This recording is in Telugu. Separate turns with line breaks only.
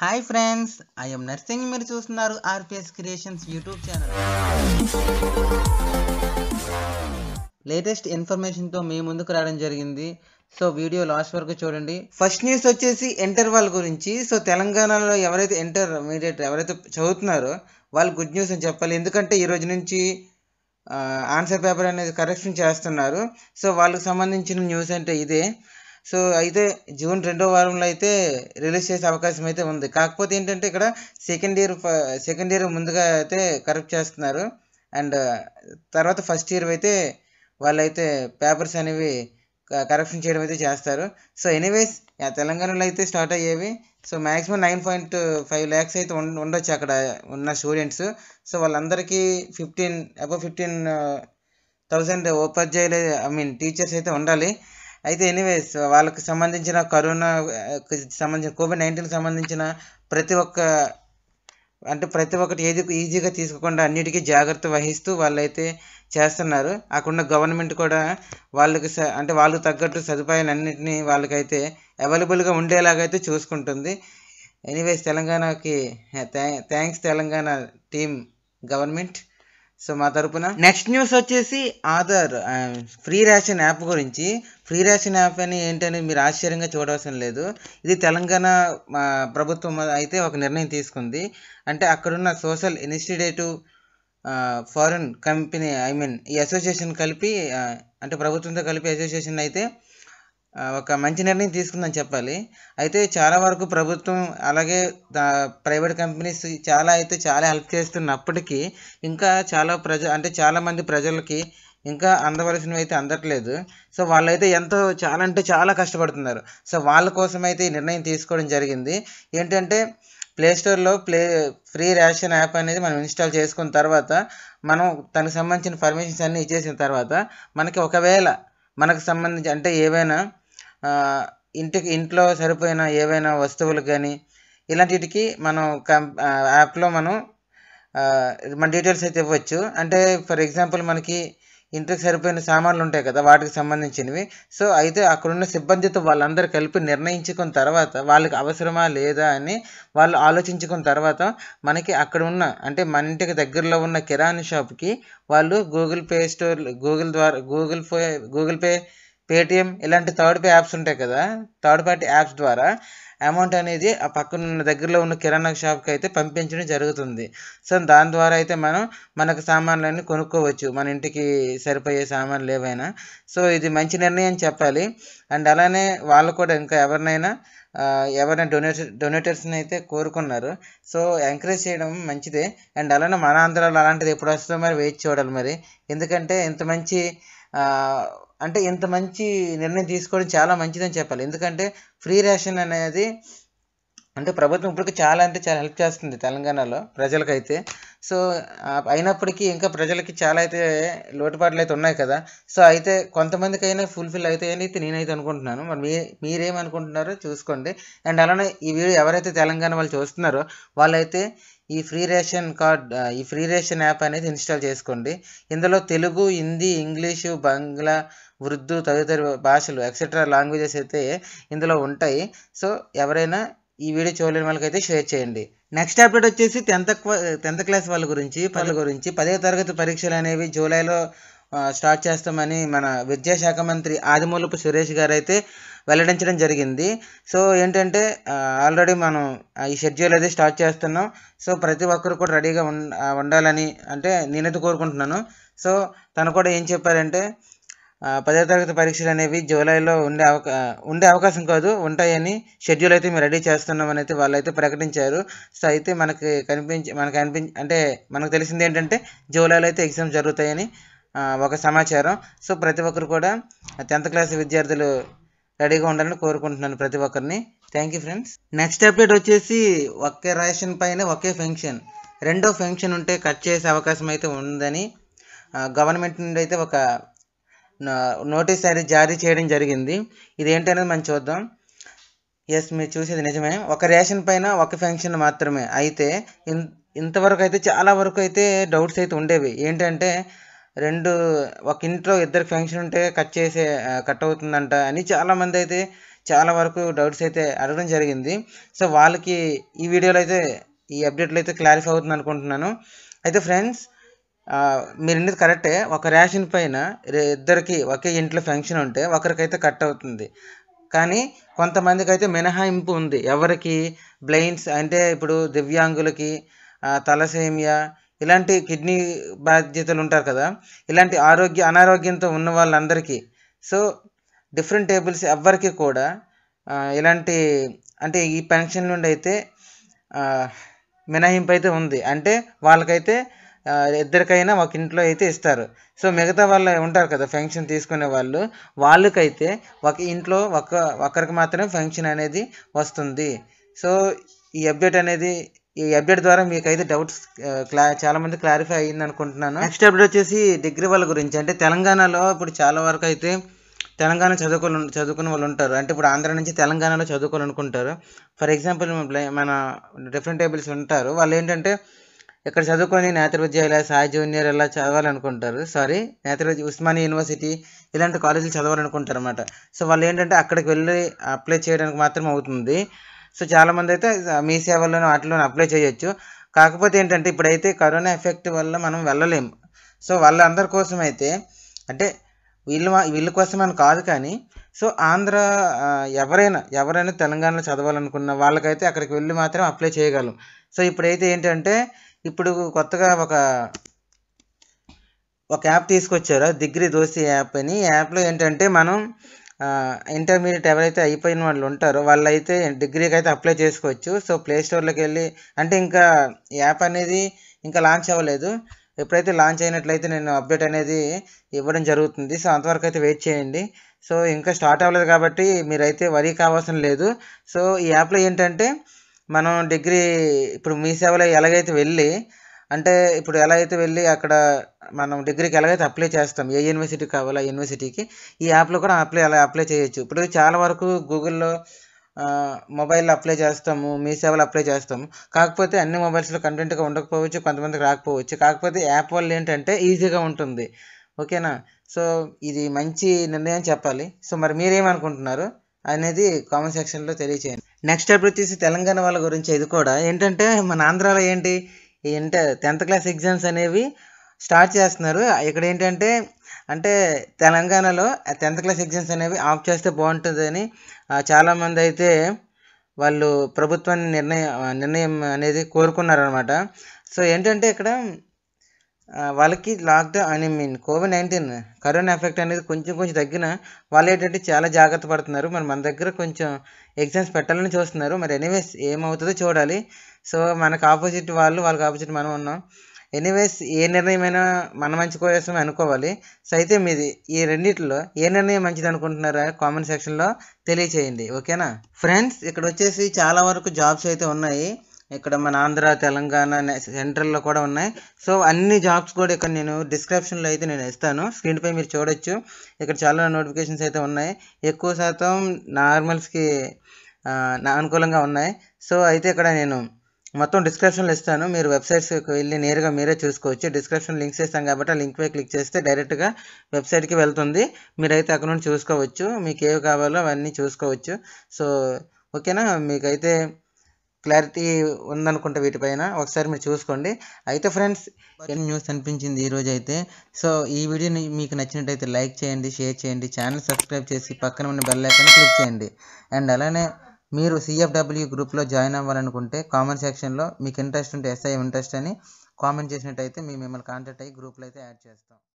హాయ్ ఫ్రెండ్స్ ఐఎమ్ నర్సింగ్ మీరు చూస్తున్నారు RPS creations YouTube channel latest ఇన్ఫర్మేషన్తో మీ ముందుకు రావడం జరిగింది సో వీడియో లాస్ట్ వరకు చూడండి ఫస్ట్ న్యూస్ వచ్చేసి వాళ్ళ గురించి సో తెలంగాణలో ఎవరైతే మీడియట్ ఎవరైతే చదువుతున్నారో వాళ్ళు గుడ్ న్యూస్ అని చెప్పాలి ఎందుకంటే ఈ రోజు నుంచి ఆన్సర్ పేపర్ అనేది కరెక్షన్ చేస్తున్నారు సో వాళ్ళకి సంబంధించిన న్యూస్ అంటే ఇదే సో అయితే జూన్ రెండో వారంలో అయితే రిలీజ్ చేసే అవకాశం అయితే ఉంది కాకపోతే ఏంటంటే ఇక్కడ సెకండ్ ఇయర్ సెకండ్ ఇయర్ ముందుగా అయితే కరెక్ట్ చేస్తున్నారు అండ్ తర్వాత ఫస్ట్ ఇయర్ అయితే వాళ్ళైతే పేపర్స్ అనేవి కరెక్షన్ చేయడం అయితే చేస్తారు సో ఎనీవేస్ తెలంగాణలో అయితే స్టార్ట్ అయ్యేవి so maximum nine point five lakhs అయితే ఉండొచ్చు అక్కడ ఉన్న స్టూడెంట్స్ సో వాళ్ళందరికీ ఫిఫ్టీన్ అబౌవ్ ఫిఫ్టీన్ థౌజండ్ ఉపాధ్యాయులు ఐ మీన్ టీచర్స్ అయితే ఉండాలి అయితే ఎనీవేస్ వాళ్ళకి సంబంధించిన కరోనాకి సంబంధించిన కోవిడ్ నైన్టీన్కి సంబంధించిన ప్రతి ఒక్క అంటే ప్రతి ఒక్కటి ఏది ఈజీగా తీసుకోకుండా అన్నిటికీ జాగ్రత్త వహిస్తూ వాళ్ళైతే చేస్తున్నారు అక్కడున్న గవర్నమెంట్ కూడా వాళ్ళకి అంటే వాళ్ళకు తగ్గట్టు సదుపాయాలు అన్నింటినీ వాళ్ళకైతే అవైలబుల్గా ఉండేలాగైతే చూసుకుంటుంది ఎనీవేస్ తెలంగాణకి thanks Telangana team government so మా తరపున నెక్స్ట్ న్యూస్ వచ్చేసి ఆధార్ ఫ్రీ రేషన్ యాప్ గురించి ఫ్రీ రేషన్ యాప్ అని ఏంటని మీరు ఆశ్చర్యంగా చూడవలసిన లేదు ఇది తెలంగాణ ప్రభుత్వం అయితే ఒక నిర్ణయం తీసుకుంది అంటే అక్కడున్న social investigative foreign company I mean ఈ అసోసియేషన్ కలిపి అంటే ప్రభుత్వంతో కలిపి అసోసియేషన్ అయితే ఒక మంచి నిర్ణయం తీసుకుందని చెప్పాలి అయితే చాలా వరకు ప్రభుత్వం అలాగే ప్రైవేట్ కంపెనీస్ చాలా అయితే చాలా హెల్ప్ చేస్తున్నప్పటికీ ఇంకా చాలా ప్రజ అంటే చాలామంది ప్రజలకి ఇంకా అందవలసినవి అయితే అందట్లేదు సో వాళ్ళైతే ఎంతో చాలా అంటే చాలా కష్టపడుతున్నారు సో వాళ్ళ కోసం అయితే ఈ నిర్ణయం తీసుకోవడం జరిగింది ఏంటంటే ప్లే స్టోర్లో ప్లే ఫ్రీ రేషన్ యాప్ అనేది మనం ఇన్స్టాల్ చేసుకున్న తర్వాత మనం తనకు సంబంధించిన పర్మిషన్స్ అన్నీ ఇచ్చేసిన తర్వాత మనకి ఒకవేళ మనకు సంబంధించి అంటే ఏవైనా ఇంటికి ఇంట్లో సరిపోయిన ఏవైనా వస్తువులు కానీ ఇలాంటిటికి మనం కం యాప్లో మనం మన డీటెయిల్స్ అయితే ఇవ్వచ్చు అంటే ఫర్ ఎగ్జాంపుల్ మనకి ఇంటికి సరిపోయిన సామాన్లు ఉంటాయి కదా వాటికి సంబంధించినవి సో అయితే అక్కడున్న సిబ్బందితో వాళ్ళందరూ కలిపి నిర్ణయించుకున్న తర్వాత వాళ్ళకి అవసరమా లేదా అని వాళ్ళు ఆలోచించుకున్న తర్వాత మనకి అక్కడ ఉన్న అంటే మన ఇంటికి దగ్గరలో ఉన్న కిరాణా షాప్కి వాళ్ళు గూగుల్ పే స్టోర్ గూగుల్ ద్వారా Google Pay Google Pay Paytm ఇలాంటి థర్డ్ పే యాప్స్ ఉంటాయి కదా థర్డ్ పార్టీ యాప్స్ ద్వారా అమౌంట్ అనేది ఆ పక్కన దగ్గరలో ఉన్న కిరాణా షాప్కి అయితే పంపించడం జరుగుతుంది సో దాని ద్వారా అయితే మనం మనకు సామాన్లన్నీ కొనుక్కోవచ్చు మన ఇంటికి సరిపోయే సామాన్లు ఏవైనా సో ఇది మంచి నిర్ణయం చెప్పాలి అండ్ అలానే వాళ్ళు కూడా ఇంకా ఎవరినైనా ఎవరైనా డొనేటర్ డొనేటర్స్ని అయితే కోరుకున్నారు సో ఎంకరేజ్ చేయడం మంచిదే అండ్ అలానే మన ఆంధ్రాలో అలాంటిది ఎప్పుడు వస్తుందో మరి వెయిట్ చూడాలి మరి ఎందుకంటే ఇంత మంచి అంటే ఇంత మంచి నిర్ణయం తీసుకోవడం చాలా మంచిదని చెప్పాలి ఎందుకంటే ఫ్రీ రేషన్ అనేది అంటే ప్రభుత్వం ఇప్పటికి చాలా అంటే చాలా హెల్ప్ చేస్తుంది తెలంగాణలో ప్రజలకైతే సో అయినప్పటికీ ఇంకా ప్రజలకి చాలా అయితే లోటుపాట్లు అయితే ఉన్నాయి కదా సో అయితే కొంతమందికి అయినా ఫుల్ఫిల్ అవుతాయని అయితే నేనైతే అనుకుంటున్నాను మరి మీ మీరేమనుకుంటున్నారో చూసుకోండి అండ్ అలానే ఈ వీడియో ఎవరైతే తెలంగాణ వాళ్ళు చూస్తున్నారో వాళ్ళైతే ఈ ఫ్రీ రేషన్ కార్డ్ ఈ ఫ్రీ రేషన్ యాప్ అనేది ఇన్స్టాల్ చేసుకోండి ఇందులో తెలుగు హిందీ ఇంగ్లీషు బంగ్లా ఉర్దూ తదితర భాషలు ఎక్సెట్రా లాంగ్వేజెస్ అయితే ఇందులో ఉంటాయి సో ఎవరైనా ఈ వీడియో చూడలేని వాళ్ళకైతే షేర్ చేయండి నెక్స్ట్ అప్డేట్ వచ్చేసి టెన్త్ టెన్త్ క్లాస్ వాళ్ళ గురించి పనుల గురించి పదవ తరగతి పరీక్షలు అనేవి జూలైలో స్టార్ట్ చేస్తామని మన విద్యాశాఖ మంత్రి ఆదిమూలపు సురేష్ గారు అయితే వెల్లడించడం జరిగింది సో ఏంటంటే ఆల్రెడీ మనం ఈ షెడ్యూల్ అయితే స్టార్ట్ చేస్తున్నాం సో ప్రతి ఒక్కరు కూడా రెడీగా ఉండాలని అంటే నేనైతే కోరుకుంటున్నాను సో తను కూడా ఏం చెప్పారంటే పదో తరగతి పరీక్షలు అనేవి జూలైలో ఉండే అవకా ఉండే అవకాశం కాదు ఉంటాయని షెడ్యూల్ అయితే మేము రెడీ చేస్తున్నామని అయితే వాళ్ళు అయితే ప్రకటించారు సో అయితే మనకి కనిపించి మనకు అనిపించి అంటే మనకు తెలిసింది ఏంటంటే జూలైలో అయితే ఎగ్జామ్స్ జరుగుతాయని ఒక సమాచారం సో ప్రతి ఒక్కరు కూడా టెన్త్ క్లాస్ విద్యార్థులు రెడీగా ఉండాలని కోరుకుంటున్నాను ప్రతి ఒక్కరిని thank you friends next update వచ్చేసి ఒకే రేషన్ పైన ఒకే ఫంక్షన్ రెండో ఫంక్షన్ ఉంటే కట్ చేసే అవకాశం అయితే ఉందని గవర్నమెంట్ నుండి అయితే ఒక నోటీస్ అనేది జారీ చేయడం జరిగింది ఇది ఏంటనేది మనం చూద్దాం ఎస్ మీరు చూసేది నిజమే ఒక రేషన్ పైన ఒక ఫంక్షన్ మాత్రమే అయితే ఇంతవరకు అయితే చాలా వరకు అయితే డౌట్స్ అయితే ఉండేవి ఏంటంటే రెండు ఒక ఇంట్లో ఇద్దరు ఫంక్షన్ ఉంటే కట్ చేసే కట్ అవుతుందంట అని చాలామంది అయితే చాలా వరకు డౌట్స్ అయితే అడగడం జరిగింది సో వాళ్ళకి ఈ వీడియోలో అయితే ఈ అప్డేట్లు అయితే క్లారిఫై అవుతుంది అనుకుంటున్నాను అయితే ఫ్రెండ్స్ మీరు అనేది కరెక్టే ఒక రేషన్ పైన ఇద్దరికి ఒకే ఇంట్లో ఫంక్షన్ ఉంటే ఒకరికైతే కట్ అవుతుంది కానీ కొంతమందికి అయితే మినహాయింపు ఉంది ఎవరికి బ్లైన్స్ అంటే ఇప్పుడు దివ్యాంగులకి తలసేమియా ఇలాంటి కిడ్నీ బాధ్యతలు ఉంటారు కదా ఇలాంటి ఆరోగ్య అనారోగ్యంతో ఉన్న వాళ్ళందరికీ సో డిఫరెంట్ టేబుల్స్ ఎవ్వరికి కూడా ఇలాంటి అంటే ఈ పెన్షన్ నుండి అయితే మినహాయింపు అయితే ఉంది అంటే వాళ్ళకైతే ఇద్దరికైనా ఒక ఇంట్లో అయితే ఇస్తారు సో మిగతా వాళ్ళు ఉంటారు కదా పెన్షన్ తీసుకునే వాళ్ళు వాళ్ళకైతే ఒక ఇంట్లో ఒక ఒకరికి మాత్రమే పెన్షన్ అనేది వస్తుంది సో ఈ అప్డేట్ అనేది ఈ అప్డేట్ ద్వారా మీకు అయితే డౌట్స్ క్లా చాలా మంది క్లారిఫై అయ్యింది అనుకుంటున్నాను నెక్స్ట్ అప్డేట్ వచ్చేసి డిగ్రీ వాళ్ళ గురించి అంటే తెలంగాణలో ఇప్పుడు చాలా వరకు అయితే తెలంగాణ చదువుకో చదువుకునే వాళ్ళు ఉంటారు అంటే ఇప్పుడు ఆంధ్ర నుంచి తెలంగాణలో చదువుకోవాలనుకుంటారు ఫర్ ఎగ్జాంపుల్ మన డిఫరెంట్ టేబుల్స్ ఉంటారు వాళ్ళు ఏంటంటే ఇక్కడ చదువుకొని నేత్ర విద్య ఇలా సాయి జూనియర్ ఇలా చదవాలనుకుంటారు సారీ నేత్ర ఉస్మాని ఉస్మానియా యూనివర్సిటీ ఇలాంటి కాలేజీలు చదవాలనుకుంటారు అనమాట సో వాళ్ళు ఏంటంటే అక్కడికి వెళ్ళి అప్లై చేయడానికి మాత్రం అవుతుంది సో చాలామంది అయితే మీ సేవల్లోనూ వాటిలోనూ అప్లై చేయొచ్చు కాకపోతే ఏంటంటే ఇప్పుడైతే కరోనా ఎఫెక్ట్ వల్ల మనం వెళ్ళలేము సో వాళ్ళందరి కోసం అయితే అంటే వీళ్ళు వీళ్ళ కోసం అని కాదు కానీ సో ఆంధ్ర ఎవరైనా ఎవరైనా తెలంగాణలో చదవాలనుకున్న వాళ్ళకైతే అక్కడికి వెళ్ళి మాత్రం అప్లై చేయగలం సో ఇప్పుడైతే ఏంటంటే ఇప్పుడు కొత్తగా ఒక ఒక యాప్ తీసుకొచ్చారు డిగ్రీ దోసి యాప్ అని యాప్లో ఏంటంటే మనం ఇంటర్మీడియట్ ఎవరైతే అయిపోయిన వాళ్ళు ఉంటారో వాళ్ళైతే డిగ్రీకి అయితే అప్లై చేసుకోవచ్చు సో ప్లే స్టోర్లోకి వెళ్ళి అంటే ఇంకా యాప్ అనేది ఇంకా లాంచ్ అవ్వలేదు ఎప్పుడైతే లాంచ్ అయినట్లయితే నేను అప్డేట్ అనేది ఇవ్వడం జరుగుతుంది సో అంతవరకు అయితే వెయిట్ చేయండి సో ఇంకా స్టార్ట్ అవ్వలేదు కాబట్టి మీరైతే వరీ కావాల్సిన లేదు సో ఈ యాప్లో ఏంటంటే మనం డిగ్రీ ఇప్పుడు మీ సేవలో ఎలాగైతే వెళ్ళి అంటే ఇప్పుడు ఎలా అయితే వెళ్ళి అక్కడ మనం డిగ్రీకి ఎలాగైతే అప్లై చేస్తాం ఏ యూనివర్సిటీ కావాలో ఆ యూనివర్సిటీకి ఈ యాప్లో కూడా అప్లై అలా అప్లై చేయొచ్చు ఇప్పుడు చాలా వరకు గూగుల్లో మొబైల్లో అప్లై చేస్తాము మీ సేవలు అప్లై చేస్తాము కాకపోతే అన్ని మొబైల్స్లో కంటెంట్గా ఉండకపోవచ్చు కొంతమందికి రాకపోవచ్చు కాకపోతే యాప్ వల్ల ఏంటంటే ఈజీగా ఉంటుంది ఓకేనా సో ఇది మంచి నిర్ణయం చెప్పాలి సో మరి మీరేమనుకుంటున్నారు అనేది కామెంట్ సెక్షన్లో తెలియచేయండి నెక్స్ట్ టాపిక్ వచ్చేసి తెలంగాణ వాళ్ళ గురించి ఇది కూడా ఏంటంటే మన ఆంధ్రాలో ఏంటి ఏంటంటే టెన్త్ క్లాస్ ఎగ్జామ్స్ అనేవి స్టార్ట్ చేస్తున్నారు ఇక్కడ ఏంటంటే అంటే తెలంగాణలో టెన్త్ క్లాస్ ఎగ్జామ్స్ అనేవి ఆఫ్ చేస్తే బాగుంటుందని చాలామంది అయితే వాళ్ళు ప్రభుత్వాన్ని నిర్ణయం నిర్ణయం అనేది కోరుకున్నారనమాట సో ఏంటంటే ఇక్కడ వాళ్ళకి lockdown I mean COVID nineteen corona effect అనేది కొంచెం కొంచెం తగ్గిన వాళ్ళు ఏంటంటే చాలా జాగ్రత్త పడుతున్నారు మరి మన దగ్గర కొంచెం ఎగ్జామ్స్ పెట్టాలని చూస్తున్నారు మరి ఎనీవేస్ ఏమవుతుందో చూడాలి సో మనకు ఆపోజిట్ వాళ్ళు వాళ్ళకి ఆపోజిట్ మనం ఉన్నాం ఎనీవేస్ ఏ నిర్ణయమైనా మన మంచి కోసం అనుకోవాలి సో అయితే మీది ఈ రెండింటిలో ఏ నిర్ణయం మంచిది అనుకుంటున్నారా కామెంట్ సెక్షన్లో తెలియచేయండి ఓకేనా ఫ్రెండ్స్ ఇక్కడ వచ్చేసి చాలా వరకు జాబ్స్ అయితే ఉన్నాయి ఇక్కడ మన ఆంధ్ర తెలంగాణ సెంట్రల్లో కూడా ఉన్నాయి సో అన్ని జాబ్స్ కూడా ఇక్కడ నేను డిస్క్రిప్షన్లో అయితే నేను ఇస్తాను స్క్రీన్పై మీరు చూడొచ్చు ఇక్కడ చాలా నోటిఫికేషన్స్ అయితే ఉన్నాయి ఎక్కువ శాతం నార్మల్స్కి అనుకూలంగా ఉన్నాయి సో అయితే ఇక్కడ నేను మొత్తం డిస్క్రిప్షన్లో ఇస్తాను మీరు వెబ్సైట్స్కి వెళ్ళి నేరుగా మీరే చూసుకోవచ్చు డిస్క్రిప్షన్ లింక్స్ ఇస్తాం కాబట్టి ఆ లింక్పై క్లిక్ చేస్తే డైరెక్ట్గా వెబ్సైట్కి వెళ్తుంది మీరైతే అక్కడ నుండి చూసుకోవచ్చు మీకు ఏవి కావాలో అవన్నీ చూసుకోవచ్చు సో ఓకేనా మీకైతే క్లారిటీ ఉందనుకుంటా వీటిపైన ఒకసారి మీరు చూసుకోండి అయితే ఫ్రెండ్స్ న్యూస్ అనిపించింది ఈరోజు అయితే సో ఈ వీడియోని మీకు నచ్చినట్టయితే లైక్ చేయండి షేర్ చేయండి ఛానల్ సబ్స్క్రైబ్ చేసి పక్కన ఉన్న బెల్ ఐకన్ క్లిక్ చేయండి అండ్ అలానే మీరు సిఎఫ్డబ్ల్యూ గ్రూప్లో జాయిన్ అవ్వాలనుకుంటే కామెంట్ సెక్షన్లో మీకు ఇంట్రెస్ట్ ఉంటే ఎస్ఐఎం ఇంట్రెస్ట్ అని కామెంట్ చేసినట్టయితే మేము మిమ్మల్ని కాంటాక్ట్ అయ్యి గ్రూప్లో అయితే యాడ్ చేస్తాం